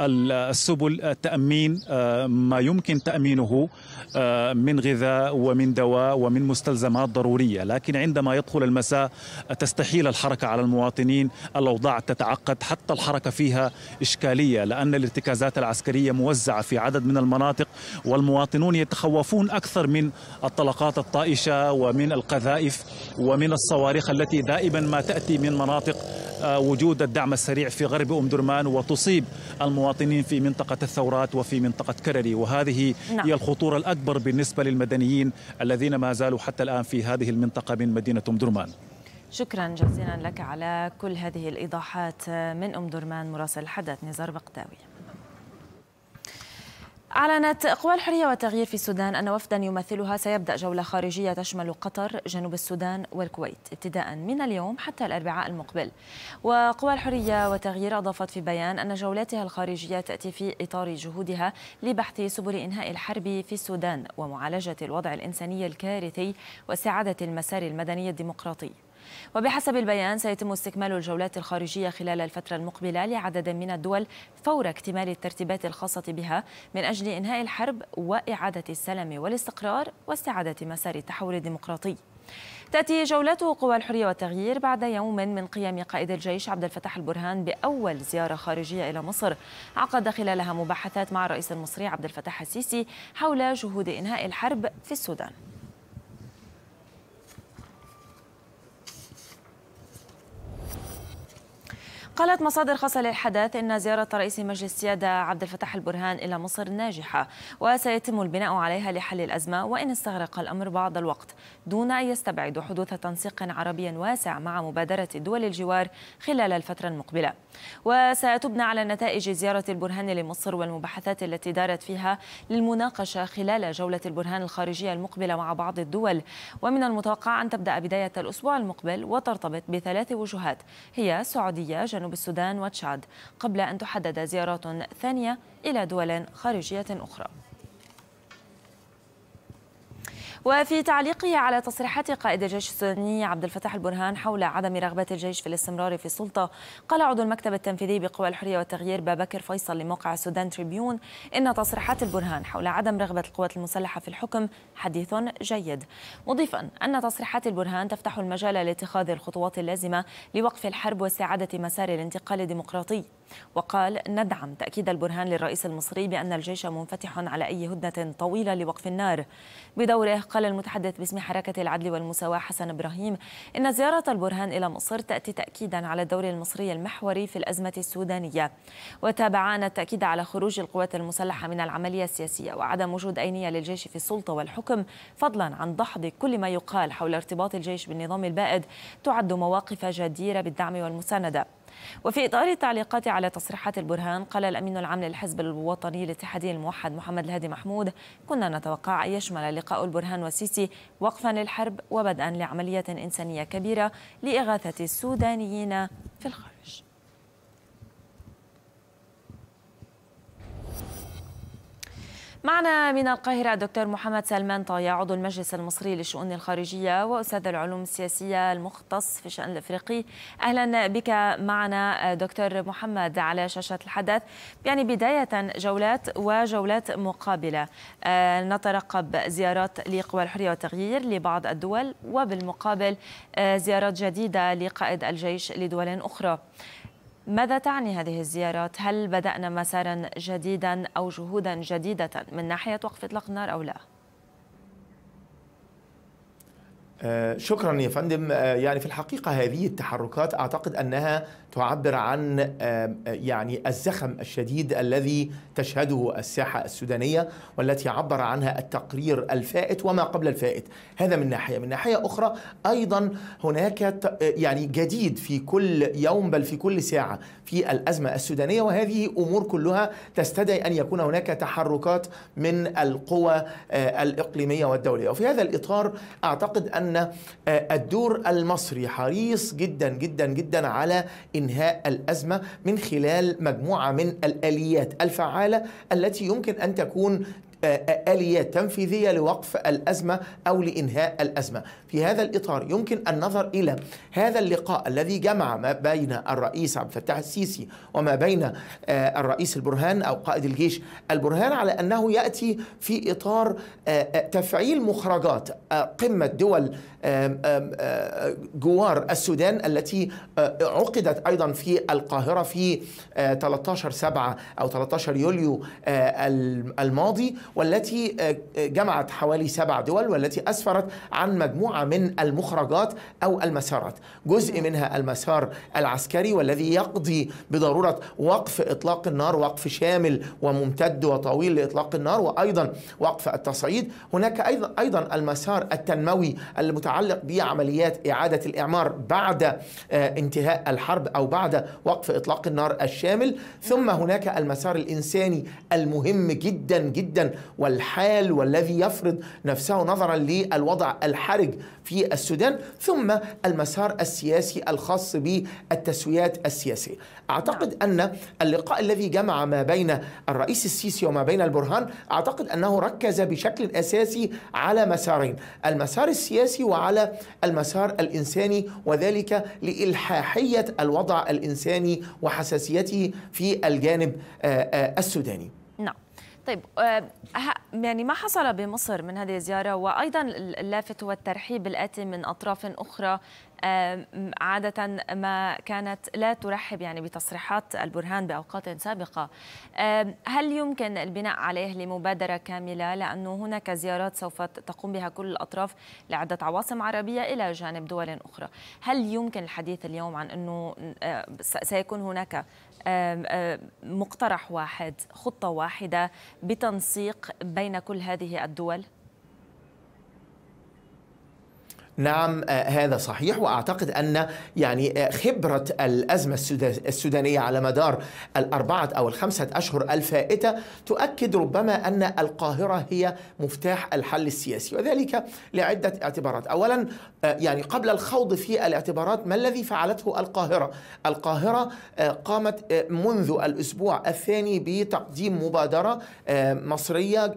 السبل تأمين آه، ما يمكن تأمينه آه، من غذاء ومن دواء ومن مستلزمات ضرورية لكن عندما يدخل المساء تستحيل الحركة على المواطنين الأوضاع تتعقد حتى الحركة فيها إشكالية لأن الارتكازات العسكرية موزعة في عدد من المناطق والمواطنون يتخوفون أكثر من الطلقات الطائشة ومن القذائف ومن الصواريخ التي دائما ما تأتي تأتي من مناطق آه، وجود الدعم السريع في غرب أم درمان وتصيب المواطنين في منطقة الثورات وفي منطقة كرري وهذه نعم. هي الخطورة الأكبر بالنسبة للمدنيين الذين ما زالوا حتى الآن في هذه المنطقة من مدينة أم درمان شكرا جزيلا لك على كل هذه الإيضاحات آه، من أم درمان مراسل الحدث نزار بقداوي أعلنت قوى الحرية والتغيير في السودان أن وفدا يمثلها سيبدأ جولة خارجية تشمل قطر، جنوب السودان والكويت ابتداء من اليوم حتى الأربعاء المقبل. وقوى الحرية والتغيير أضافت في بيان أن جولاتها الخارجية تأتي في إطار جهودها لبحث سبل إنهاء الحرب في السودان ومعالجة الوضع الإنساني الكارثي وسعادة المسار المدني الديمقراطي. وبحسب البيان سيتم استكمال الجولات الخارجية خلال الفترة المقبلة لعدد من الدول فور اكتمال الترتيبات الخاصة بها من أجل إنهاء الحرب وإعادة السلام والاستقرار واستعادة مسار التحول الديمقراطي تأتي جولات قوى الحرية والتغيير بعد يوم من قيام قائد الجيش عبد الفتاح البرهان بأول زيارة خارجية إلى مصر عقد خلالها مباحثات مع الرئيس المصري عبد الفتاح السيسي حول جهود إنهاء الحرب في السودان قالت مصادر خاصة للحدث أن زيارة رئيس مجلس السيادة عبد الفتاح البرهان إلى مصر ناجحة وسيتم البناء عليها لحل الأزمة وإن استغرق الأمر بعض الوقت دون أن يستبعدوا حدوث تنسيق عربي واسع مع مبادرة دول الجوار خلال الفترة المقبلة وستبنى على نتائج زيارة البرهان لمصر والمباحثات التي دارت فيها للمناقشة خلال جولة البرهان الخارجية المقبلة مع بعض الدول ومن المتوقع أن تبدأ بداية الأسبوع المقبل وترتبط بثلاث وجهات هي سعودية جنوب جنوب السودان وتشاد قبل أن تحدد زيارات ثانية إلى دول خارجية أخرى وفي تعليقه على تصريحات قائد الجيش السوداني عبد الفتاح البرهان حول عدم رغبة الجيش في الاستمرار في السلطة قال عضو المكتب التنفيذي بقوى الحرية والتغيير بابكر فيصل لموقع السودان تريبيون إن تصريحات البرهان حول عدم رغبة القوات المسلحة في الحكم حديث جيد مضيفا أن تصريحات البرهان تفتح المجال لاتخاذ الخطوات اللازمة لوقف الحرب واستعادة مسار الانتقال الديمقراطي وقال ندعم تأكيد البرهان للرئيس المصري بأن الجيش منفتح على أي هدنة طويلة لوقف النار بدوره قال المتحدث باسم حركة العدل والمساواة حسن إبراهيم إن زيارة البرهان إلى مصر تأتي تأكيدا على الدور المصري المحوري في الأزمة السودانية وتابع أن التأكيد على خروج القوات المسلحة من العملية السياسية وعدم وجود أي نية للجيش في السلطة والحكم فضلا عن دحض كل ما يقال حول ارتباط الجيش بالنظام البائد تعد مواقف جديرة بالدعم والمساندة وفي إطار التعليقات على تصريحات البرهان قال الأمين العام للحزب الوطني الاتحادي الموحد محمد الهادي محمود كنا نتوقع أن يشمل لقاء البرهان والسيسي وقفا للحرب وبدءا لعملية إنسانية كبيرة لإغاثة السودانيين في الخارج معنا من القاهرة دكتور محمد سلمان طايا عضو المجلس المصري للشؤون الخارجية وأستاذ العلوم السياسية المختص في الشأن الأفريقي أهلا بك معنا دكتور محمد على شاشة الحدث يعني بداية جولات وجولات مقابلة آه، نترقب زيارات لقوى الحرية والتغيير لبعض الدول وبالمقابل آه، زيارات جديدة لقائد الجيش لدول أخرى ماذا تعني هذه الزيارات؟ هل بدأنا مسارا جديدا أو جهودا جديدة من ناحية وقف إطلاق النار أو لا؟ آه، شكرا يا فندم آه، يعني في الحقيقة هذه التحركات أعتقد أنها تعبر عن يعني الزخم الشديد الذي تشهده الساحه السودانيه والتي عبر عنها التقرير الفائت وما قبل الفائت هذا من ناحيه من ناحيه اخرى ايضا هناك يعني جديد في كل يوم بل في كل ساعه في الازمه السودانيه وهذه امور كلها تستدعي ان يكون هناك تحركات من القوى آه، الاقليميه والدوليه وفي هذا الاطار اعتقد ان آه، الدور المصري حريص جدا جدا جدا على انهاء الازمه من خلال مجموعه من الاليات الفعاله التي يمكن ان تكون آليات تنفيذية لوقف الأزمة أو لإنهاء الأزمة في هذا الإطار يمكن النظر إلى هذا اللقاء الذي جمع ما بين الرئيس عبد الفتاح السيسي وما بين آه، الرئيس البرهان أو قائد الجيش البرهان على أنه يأتي في إطار آه، آه، تفعيل مخرجات قمة دول جوار السودان التي عقدت أيضا في القاهرة في 13 7 أو 13 يوليو الماضي والتي آه، آه، جمعت حوالي سبع دول والتي أسفرت عن مجموعة من المخرجات أو المسارات جزء نعم. منها المسار العسكري والذي يقضي بضرورة وقف إطلاق النار وقف شامل وممتد وطويل لإطلاق النار وأيضا وقف التصعيد هناك أيضا, أيضا المسار التنموي المتعلق بعمليات إعادة الإعمار بعد آه، انتهاء الحرب أو بعد وقف إطلاق النار الشامل ثم نعم. هناك المسار الإنساني المهم جدا جدا والحال والذي يفرض نفسه نظرا للوضع الحرج في السودان ثم المسار السياسي الخاص بالتسويات السياسية أعتقد نعم. أن اللقاء الذي جمع ما بين الرئيس السيسي وما بين البرهان أعتقد أنه ركز بشكل أساسي على مسارين المسار السياسي وعلى المسار الإنساني وذلك لإلحاحية الوضع الإنساني وحساسيته في الجانب آه، آه، السوداني نعم طيب آه، يعني ما حصل بمصر من هذه الزيارة وأيضا اللافت هو الترحيب الآتي من أطراف أخرى عادة ما كانت لا ترحب يعني بتصريحات البرهان بأوقات سابقة هل يمكن البناء عليه لمبادرة كاملة لأنه هناك زيارات سوف تقوم بها كل الأطراف لعدة عواصم عربية إلى جانب دول أخرى هل يمكن الحديث اليوم عن أنه سيكون هناك مقترح واحد خطة واحدة بتنسيق بين كل هذه الدول؟ نعم آه، هذا صحيح واعتقد ان يعني آه، خبره الازمه السودانيه على مدار الاربعه او الخمسه اشهر الفائته تؤكد ربما ان القاهره هي مفتاح الحل السياسي وذلك لعده اعتبارات، اولا آه، يعني قبل الخوض في الاعتبارات ما الذي فعلته القاهره؟ القاهره قامت منذ الاسبوع الثاني بتقديم مبادره مصريه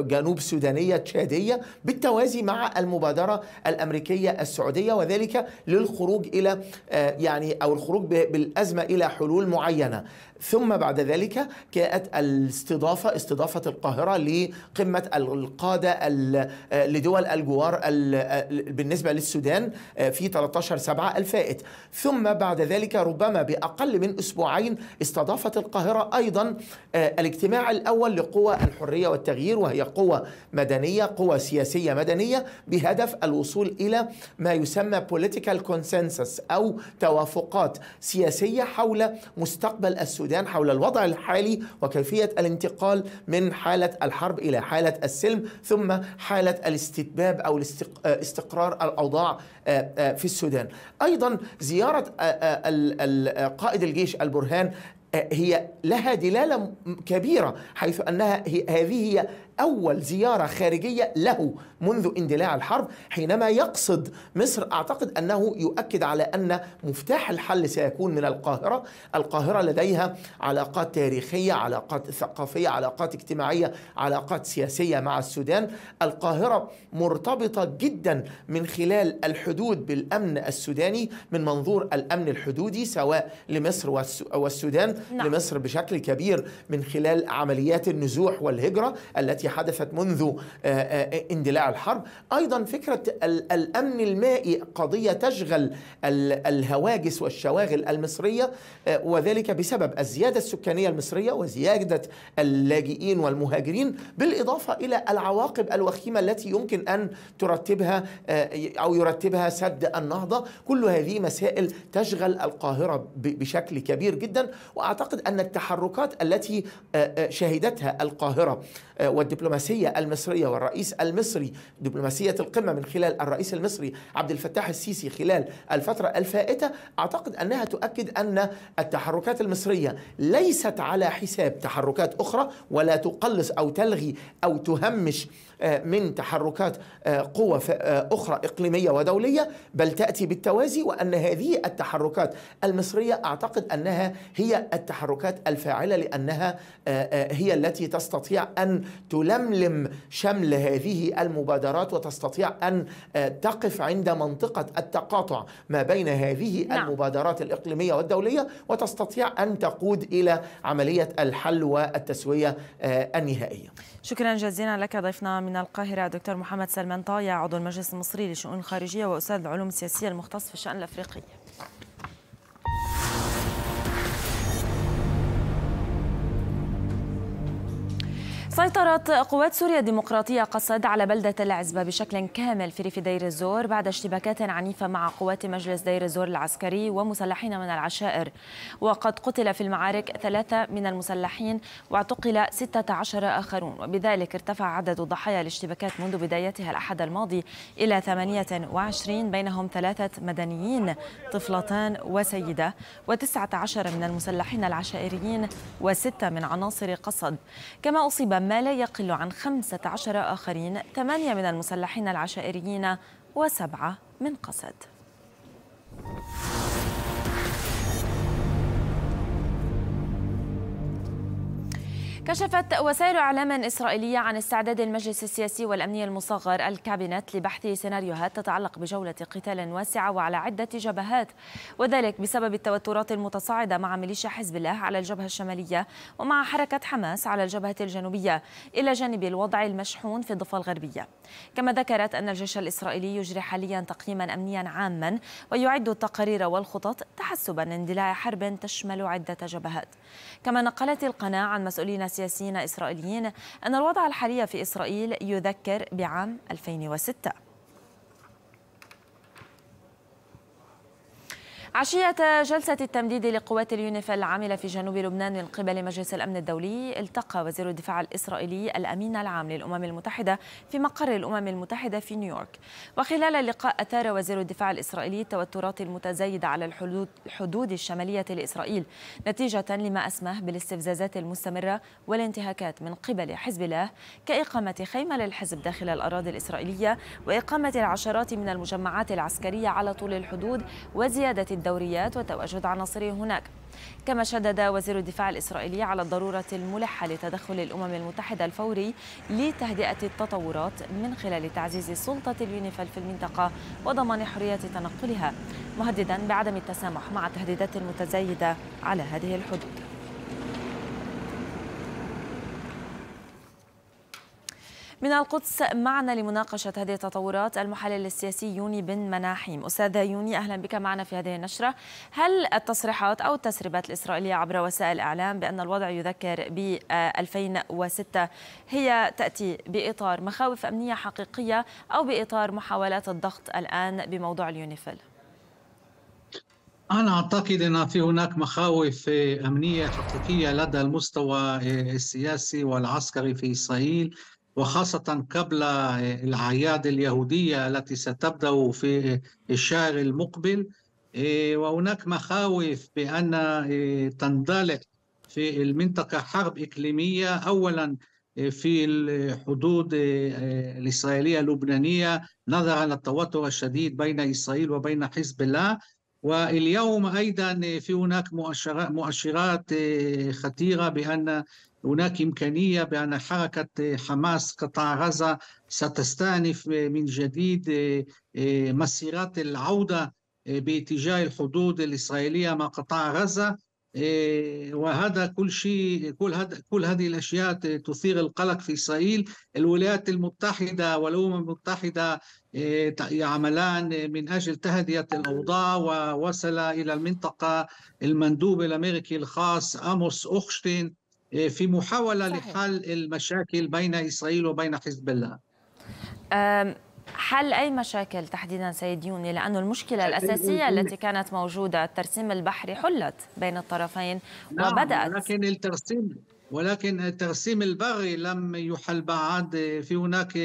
جنوب سودانيه تشاديه بالتوازي مع المبادره الامريكيه الامريكيه السعوديه وذلك للخروج الى آه، يعني او الخروج بالازمه الى حلول معينه ثم بعد ذلك جاءت الاستضافة استضافة القاهرة لقمة القادة آه، لدول الجوار آه، بالنسبة للسودان آه، في 13 سبعة الفائت ثم بعد ذلك ربما بأقل من أسبوعين استضافت القاهرة أيضا الاجتماع الأول لقوى الحرية والتغيير وهي قوى مدنية قوى سياسية مدنية بهدف الوصول إلى ما يسمى political consensus أو توافقات سياسية حول مستقبل السودان الميدان حول الوضع الحالي وكيفية الانتقال من حالة الحرب إلى حالة السلم ثم حالة الاستتباب أو آه، استقرار الأوضاع آه، آه، في السودان أيضا زيارة قائد الجيش البرهان هي لها دلاله كبيره حيث انها هي هذه هي اول زياره خارجيه له منذ اندلاع الحرب حينما يقصد مصر اعتقد انه يؤكد على ان مفتاح الحل سيكون من القاهره، القاهره لديها علاقات تاريخيه، علاقات ثقافيه، علاقات اجتماعيه، علاقات سياسيه مع السودان، القاهره مرتبطه جدا من خلال الحدود بالامن السوداني من منظور الامن الحدودي سواء لمصر والسودان نعم. لمصر بشكل كبير من خلال عمليات النزوح والهجرة التي حدثت منذ آه، آه، اندلاع الحرب أيضا فكرة الأمن المائي قضية تشغل الهواجس والشواغل المصرية آه، وذلك بسبب الزيادة السكانية المصرية وزيادة اللاجئين والمهاجرين بالإضافة إلى العواقب الوخيمة التي يمكن أن ترتبها أو يرتبها سد النهضة كل هذه مسائل تشغل القاهرة بشكل كبير جدا وأعتقد أعتقد أن التحركات التي آه، آه، شهدتها القاهرة آه، والدبلوماسية المصرية والرئيس المصري دبلوماسية القمة من خلال الرئيس المصري عبد الفتاح السيسي خلال الفترة الفائتة أعتقد أنها تؤكد أن التحركات المصرية ليست على حساب تحركات أخرى ولا تقلص أو تلغي أو تهمش آه، من تحركات آه، قوى آه، أخرى إقليمية ودولية بل تأتي بالتوازي وأن هذه التحركات المصرية أعتقد أنها هي التحركات الفاعلة لأنها هي التي تستطيع أن تلملم شمل هذه المبادرات وتستطيع أن تقف عند منطقة التقاطع ما بين هذه نعم. المبادرات الإقليمية والدولية وتستطيع أن تقود إلى عملية الحل والتسوية النهائية شكرا جزيلا لك ضيفنا من القاهرة الدكتور محمد سلمان طايع عضو المجلس المصري لشؤون الخارجية وأستاذ العلوم السياسية المختص في الشأن الأفريقي سيطرت قوات سوريا الديمقراطية قصد على بلدة العزبة بشكل كامل في ريف دير الزور بعد اشتباكات عنيفة مع قوات مجلس دير الزور العسكري ومسلحين من العشائر وقد قتل في المعارك ثلاثة من المسلحين واعتقل 16 آخرون وبذلك ارتفع عدد ضحايا الاشتباكات منذ بدايتها الأحد الماضي إلى 28 بينهم ثلاثة مدنيين طفلتان وسيدة و19 من المسلحين العشائريين وستة من عناصر قصد كما أصيب ما لا يقل عن 15 آخرين ثمانية من المسلحين العشائريين وسبعة من قسد كشفت وسائل اعلام اسرائيليه عن استعداد المجلس السياسي والامني المصغر الكابينت لبحث سيناريوهات تتعلق بجوله قتال واسعه وعلى عده جبهات وذلك بسبب التوترات المتصاعده مع ميليشيا حزب الله على الجبهه الشماليه ومع حركه حماس على الجبهه الجنوبيه الى جانب الوضع المشحون في الضفه الغربيه. كما ذكرت ان الجيش الاسرائيلي يجري حاليا تقييما امنيا عاما ويعد التقارير والخطط تحسبا لاندلاع حرب تشمل عده جبهات. كما نقلت القناه عن مسؤولين سياسيين إسرائيليين أن الوضع الحالي في إسرائيل يذكر بعام 2006 عشية جلسة التمديد لقوات اليونيفيل العاملة في جنوب لبنان من قبل مجلس الأمن الدولي التقى وزير الدفاع الإسرائيلي الأمين العام للأمم المتحدة في مقر الأمم المتحدة في نيويورك وخلال اللقاء أثار وزير الدفاع الإسرائيلي التوترات المتزايدة على الحدود الشمالية لإسرائيل نتيجة لما أسماه بالاستفزازات المستمرة والانتهاكات من قبل حزب الله كإقامة خيمة للحزب داخل الأراضي الإسرائيلية وإقامة العشرات من المجمعات العسكرية على طول الحدود وزيادة الدوريات وتواجد عناصره هناك كما شدد وزير الدفاع الإسرائيلي على الضرورة الملحة لتدخل الأمم المتحدة الفوري لتهدئة التطورات من خلال تعزيز سلطة اليونيفيل في المنطقة وضمان حرية تنقلها مهددا بعدم التسامح مع التهديدات المتزايدة على هذه الحدود من القدس معنا لمناقشة هذه التطورات المحلل السياسي يوني بن مناحيم أستاذة يوني أهلا بك معنا في هذه النشرة هل التصريحات أو التسريبات الإسرائيلية عبر وسائل الإعلام بأن الوضع يذكر ب 2006 هي تأتي بإطار مخاوف أمنية حقيقية أو بإطار محاولات الضغط الآن بموضوع اليونيفيل؟ أنا أعتقد أن في هناك مخاوف أمنية حقيقية لدى المستوى السياسي والعسكري في إسرائيل وخاصة قبل الأعياد اليهودية التي ستبدأ في الشهر المقبل إيه، وهناك مخاوف بأن إيه، تندلق في المنطقة حرب إقليمية أولا إيه، في الحدود الإسرائيلية اللبنانية نظرا للتوتر الشديد بين إسرائيل وبين حزب الله واليوم ايضا في هناك مؤشرات آه، خطيره بان هناك امكانيه بان حركه آه، حماس قطاع غزه ستستانف آه، من جديد مسيرات العوده باتجاه الحدود الاسرائيليه مع قطاع غزه إيه، وهذا كل شيء كل هذا كل هذه الاشياء تثير القلق في اسرائيل الولايات المتحده والامم المتحده إيه، يعملان من اجل تهدئه الاوضاع ووصل الى المنطقه المندوب الامريكي الخاص اموس اوخشتين إيه، في محاوله صحيح. لحل المشاكل بين اسرائيل وبين حزب الله حل أي مشاكل تحديدا سيد يوني لانه المشكلة الأساسية التي كانت موجودة الترسيم البحري حلت بين الطرفين نعم وبدأت لكن الترسيم ولكن الترسيم البري لم يحل بعد في هناك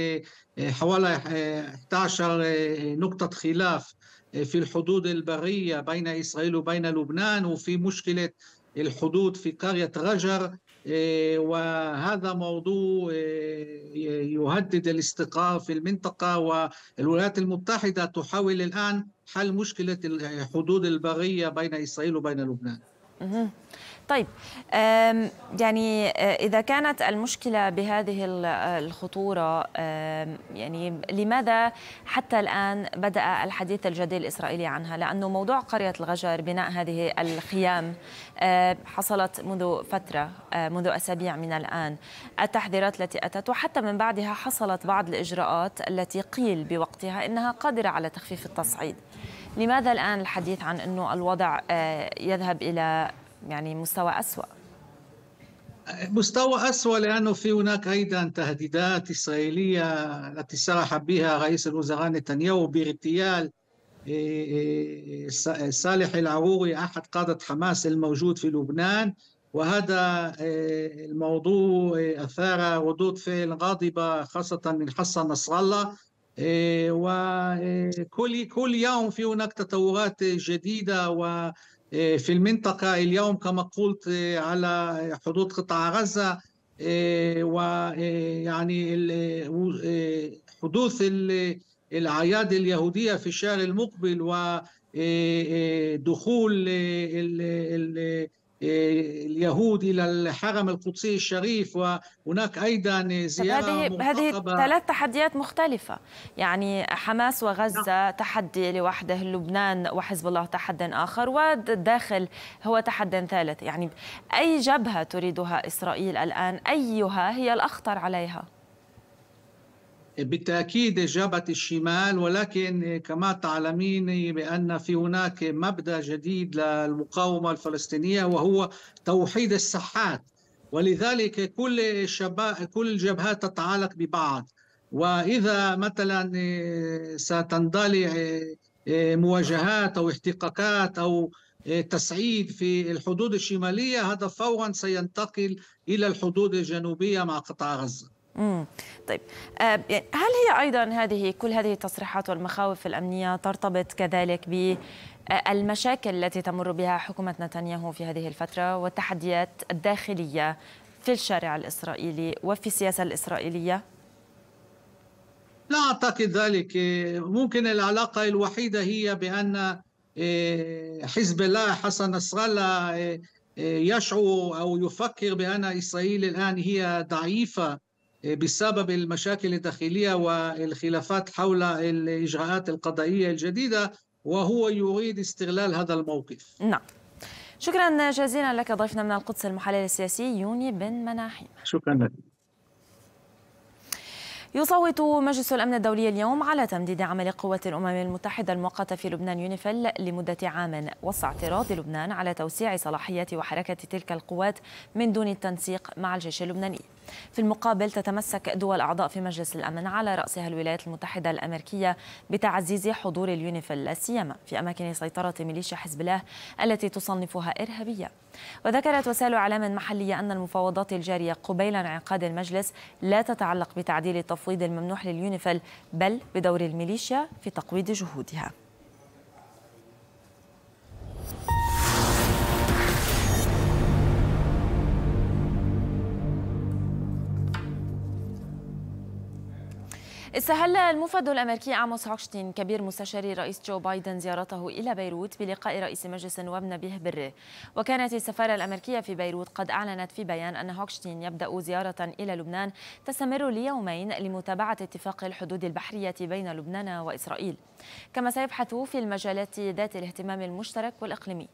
حوالي 11 نقطة خلاف في الحدود البرية بين إسرائيل وبين لبنان وفي مشكلة الحدود في قرية رجر إيه، وهذا موضوع إيه، يهدد الاستقرار في المنطقة والولايات المتحدة تحاول الآن حل مشكلة الحدود البرية بين إسرائيل وبين لبنان طيب يعني آه، إذا كانت المشكلة بهذه آه، الخطورة يعني لماذا حتى الآن بدأ الحديث الجدي الإسرائيلي عنها لأنه موضوع قرية الغجر بناء هذه الخيام آه، حصلت منذ فترة منذ أسابيع من الآن التحذيرات التي أتت وحتى من بعدها حصلت بعض الإجراءات التي قيل بوقتها إنها قادرة على تخفيف التصعيد لماذا الآن الحديث عن أنه الوضع يذهب إلى يعني مستوى أسوأ مستوى أسوأ لأنه في هناك أيضا تهديدات إسرائيلية التي صرح بها رئيس الوزراء نتنياهو باغتيال إيه، إيه، إيه، صالح العروري أحد قادة حماس الموجود في لبنان وهذا الموضوع أثار ردود فعل غاضبة خاصة من حسن نصر الله وكل كل يوم في هناك تطورات جديدة و إيه، في المنطقة اليوم كما قلت إيه، على حدود قطاع غزة إيه، ويعني حدوث الأعياد اليهودية في الشهر المقبل ودخول اليهود الى الحرم القدسي الشريف وهناك ايضا زياره هذه هذه ثلاث تحديات مختلفه يعني حماس وغزه نعم. تحدي لوحده لبنان وحزب الله تحد اخر والداخل هو تحد ثالث يعني اي جبهه تريدها اسرائيل الان ايها هي الاخطر عليها بالتأكيد جابت الشمال ولكن كما تعلمين بأن في هناك مبدأ جديد للمقاومة الفلسطينية وهو توحيد الساحات ولذلك كل شباب كل الجبهات تتعالق ببعض واذا مثلا ستندلع مواجهات او احتقاقات او تسعيد في الحدود الشماليه هذا فورا سينتقل الى الحدود الجنوبيه مع قطاع غزه مم. طيب آه، هل هي ايضا هذه كل هذه التصريحات والمخاوف الامنيه ترتبط كذلك بالمشاكل آه، التي تمر بها حكومه نتنياهو في هذه الفتره والتحديات الداخليه في الشارع الاسرائيلي وفي السياسه الاسرائيليه؟ لا اعتقد ذلك ممكن العلاقه الوحيده هي بان آه، حزب الله حسن نصر الله يشعر او يفكر بان اسرائيل الان هي ضعيفه إيه، بسبب المشاكل الداخلية والخلافات حول الإجراءات القضائية الجديدة وهو يريد استغلال هذا الموقف نعم شكرا جزيلا لك ضيفنا من القدس المحلل السياسي يوني بن مناحيم شكرا لك يصوت مجلس الأمن الدولي اليوم على تمديد عمل قوة الأمم المتحدة المؤقتة في لبنان يونيفيل لمدة عام وسع اعتراض لبنان على توسيع صلاحيات وحركة تلك القوات من دون التنسيق مع الجيش اللبناني في المقابل تتمسك دول أعضاء في مجلس الأمن على رأسها الولايات المتحدة الأمريكية بتعزيز حضور اليونيفيل لا سيما في أماكن سيطرة ميليشيا حزب الله التي تصنفها إرهابية وذكرت وسائل إعلام محلية أن المفاوضات الجارية قبيل انعقاد المجلس لا تتعلق بتعديل التفويض الممنوح لليونيفيل بل بدور الميليشيا في تقويض جهودها استهل المفد الامريكي اموس هوكشتين كبير مستشاري رئيس جو بايدن زيارته الى بيروت بلقاء رئيس مجلس النواب نبيه بره وكانت السفاره الامريكيه في بيروت قد اعلنت في بيان ان هوكشتين يبدا زياره الى لبنان تستمر ليومين لمتابعه اتفاق الحدود البحريه بين لبنان واسرائيل كما سيبحث في المجالات ذات الاهتمام المشترك والاقليمي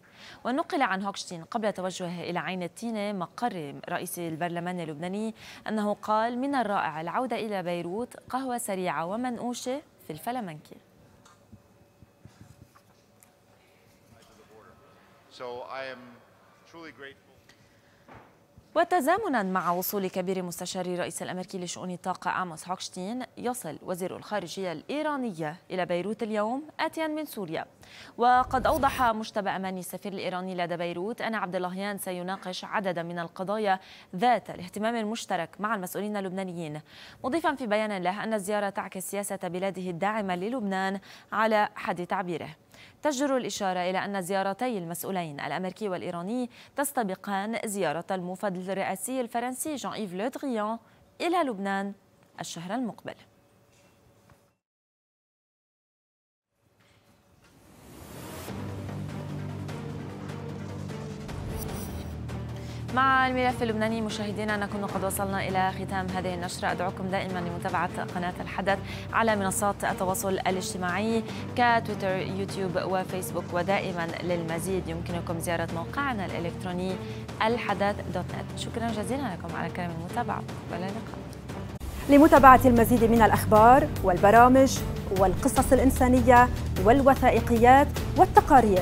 ونقل عن هوكشتين قبل توجهه إلى عين التينة مقر رئيس البرلمان اللبناني أنه قال من الرائع العودة إلى بيروت قهوة سريعة ومنقوشة في الفلمنكي So I am truly grateful. وتزامنا مع وصول كبير مستشاري الرئيس الامريكي لشؤون الطاقه اموس هوكشتين يصل وزير الخارجيه الايرانيه الى بيروت اليوم اتيا من سوريا وقد اوضح مجتبى اماني السفير الايراني لدى بيروت ان عبد اللهيان سيناقش عددا من القضايا ذات الاهتمام المشترك مع المسؤولين اللبنانيين مضيفا في بيان له ان الزياره تعكس سياسه بلاده الداعمه للبنان على حد تعبيره تجر الإشارة إلى أن زيارتي المسؤولين الأمريكي والإيراني تستبقان زيارة الموفد الرئاسي الفرنسي جان إيف لودغيان إلى لبنان الشهر المقبل مع الملف اللبناني مشاهدينا نكون قد وصلنا إلى ختام هذه النشرة أدعوكم دائما لمتابعة قناة الحدث على منصات التواصل الاجتماعي كتويتر يوتيوب وفيسبوك ودائما للمزيد يمكنكم زيارة موقعنا الإلكتروني الحدث دوت نت شكرا جزيلا لكم على كرم المتابعة وإلى اللقاء لمتابعة المزيد من الأخبار والبرامج والقصص الإنسانية والوثائقيات والتقارير